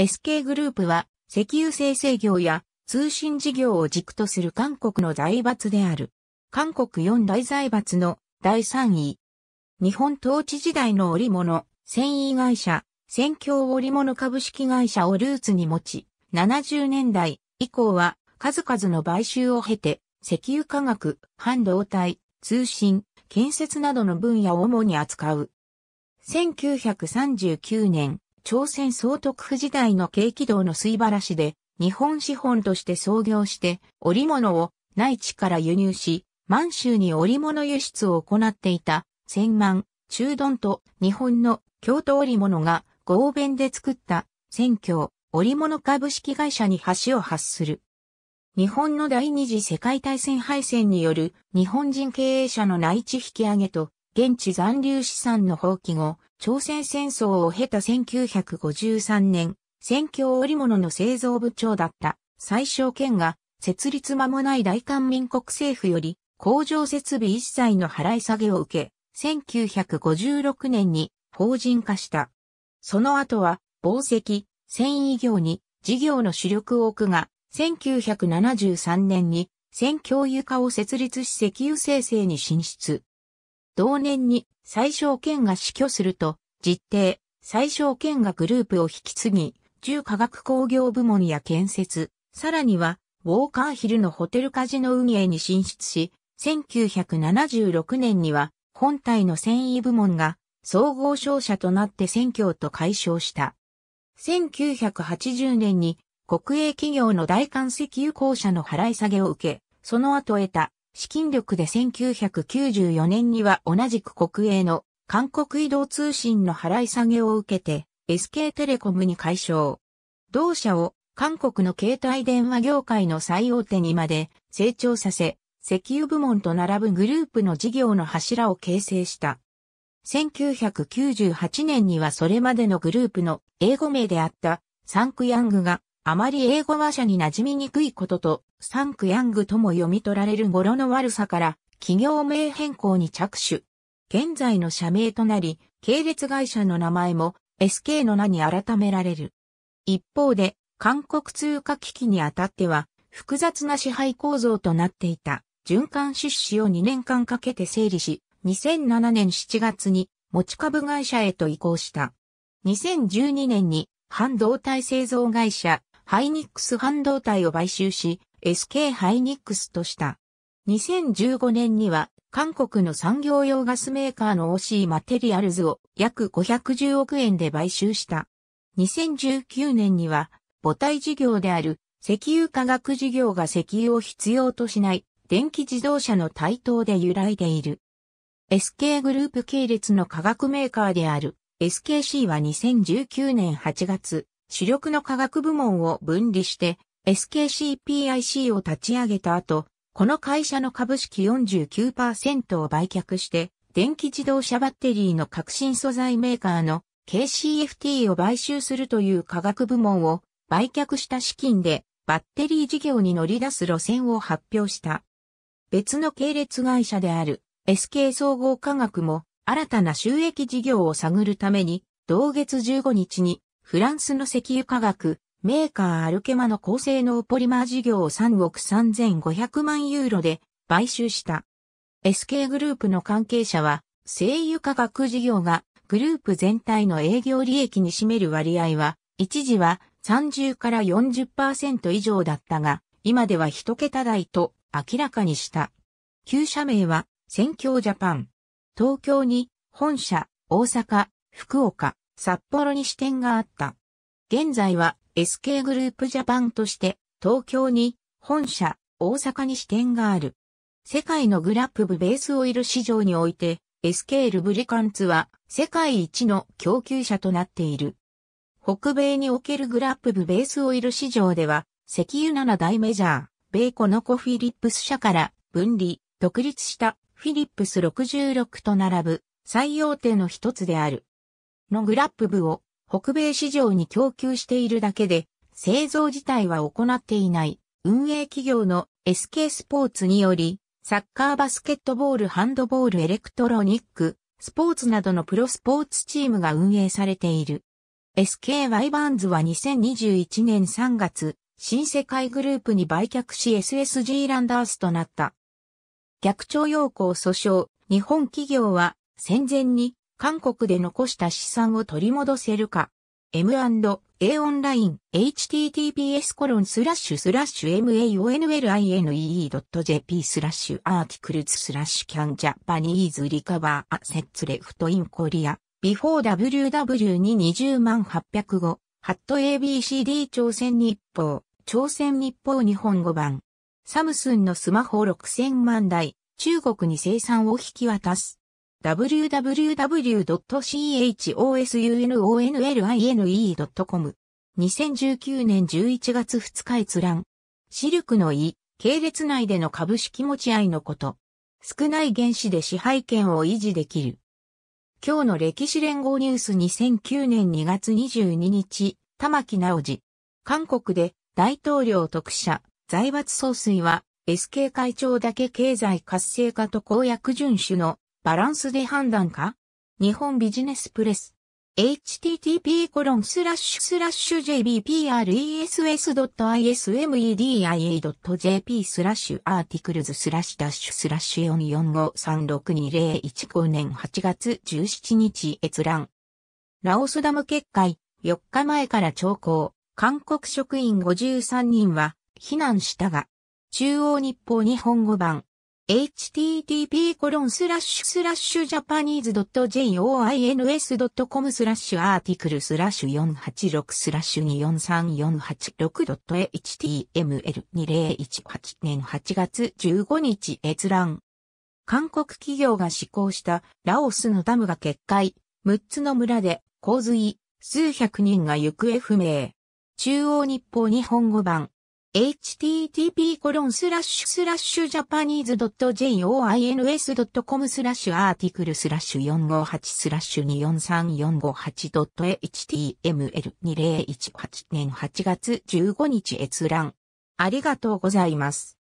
SK グループは石油生成業や通信事業を軸とする韓国の財閥である。韓国四大財閥の第3位。日本統治時代の織物、繊維会社、戦況織物株式会社をルーツに持ち、70年代以降は数々の買収を経て、石油化学、半導体、通信、建設などの分野を主に扱う。1939年、朝鮮総督府時代の景気道の水原市で、日本資本として創業して、織物を内地から輸入し、満州に織物輸出を行っていた、千万、中丼と日本の京都織物が合弁で作った選挙織物株式会社に橋を発する。日本の第二次世界大戦敗戦による日本人経営者の内地引き上げと現地残留資産の放棄後、朝鮮戦争を経た1953年、戦況織物の製造部長だった最小県が設立間もない大韓民国政府より工場設備一切の払い下げを受け、1956年に法人化した。その後は、宝石、繊維業に事業の主力を置くが、1973年に戦況油化を設立し石油生成に進出。同年に最小権が死去すると、実定、最小権がグループを引き継ぎ、重化学工業部門や建設、さらには、ウォーカーヒルのホテルカジノ運営に進出し、1976年には、本体の繊維部門が、総合商社となって選挙と解消した。1980年に、国営企業の大韓石油公社の払い下げを受け、その後得た資金力で1994年には同じく国営の韓国移動通信の払い下げを受けて SK テレコムに解消。同社を韓国の携帯電話業界の最大手にまで成長させ、石油部門と並ぶグループの事業の柱を形成した。1998年にはそれまでのグループの英語名であったサンクヤングがあまり英語話者に馴染みにくいこととサンクヤングとも読み取られる語呂の悪さから、企業名変更に着手。現在の社名となり、系列会社の名前も SK の名に改められる。一方で、韓国通貨危機にあたっては、複雑な支配構造となっていた循環出資を2年間かけて整理し、2007年7月に持ち株会社へと移行した。2012年に半導体製造会社ハイニックス半導体を買収し、SK ハイニックスとした。2015年には韓国の産業用ガスメーカーの OC マテリアルズを約510億円で買収した。2019年には母体事業である石油化学事業が石油を必要としない電気自動車の台頭で揺らいでいる。SK グループ系列の化学メーカーである SKC は2019年8月、主力の化学部門を分離して SKCPIC を立ち上げた後、この会社の株式49%を売却して、電気自動車バッテリーの革新素材メーカーの KCFT を買収するという科学部門を売却した資金でバッテリー事業に乗り出す路線を発表した。別の系列会社である SK 総合科学も新たな収益事業を探るために同月15日にフランスの石油化学メーカーアルケマの高性能ポリマー事業を3億3500万ユーロで買収した。SK グループの関係者は、製油化学事業がグループ全体の営業利益に占める割合は、一時は30から40%以上だったが、今では一桁台と明らかにした。旧社名は、選挙ジャパン。東京に本社、大阪、福岡、札幌に支店があった。現在は SK グループジャパンとして東京に本社、大阪に支店がある。世界のグラップ部ベースオイル市場において SK ルブリカンツは世界一の供給者となっている。北米におけるグラップ部ベースオイル市場では石油7大メジャー、米コノコフィリップス社から分離、独立したフィリップス66と並ぶ最大手の一つである。のグラップ部を北米市場に供給しているだけで、製造自体は行っていない。運営企業の SK スポーツにより、サッカーバスケットボールハンドボールエレクトロニック、スポーツなどのプロスポーツチームが運営されている。SK ワイバーンズは2021年3月、新世界グループに売却し SSG ランダースとなった。逆徴要項訴訟、日本企業は戦前に韓国で残した資産を取り戻せるか。M&A オンライン https コロンスラッシュスラッシュ maonline.jp スラッシュアーティクルズスラッシュキャンジャパニーズリカバーアセッツレフトインコリア before ww220 万805ハット abcd 朝鮮日報朝鮮日報日本語版サムスンのスマホ6000万台中国に生産を引き渡す www.chosunonline.com。2019年11月2日閲覧。シルクの意、系列内での株式持ち合いのこと。少ない原資で支配権を維持できる。今日の歴史連合ニュース2009年2月22日、玉木直治。韓国で大統領特赦、財閥総帥は SK 会長だけ経済活性化と公約遵守のバランスで判断か日本ビジネスプレス。h t t p j b p r e s s i s m e d i a j p スラッシュアーティクルズスラッシュッシュスラッシュ445362015年8月17日閲覧。ラオスダム決壊、4日前から兆候、韓国職員53人は避難したが、中央日報日本語版。http://japanese.joins.com スラッシュアーティクルスラッシュ486スラッシュ 24348.html2018 年8月15日閲覧。韓国企業が施行したラオスのダムが決壊、6つの村で洪水、数百人が行方不明。中央日報日本語版。http://japanese.joins.com スラッシュアーティクルスラッシュ458スラッシュ 2434558.html2018 年8月15日閲覧。ありがとうございます。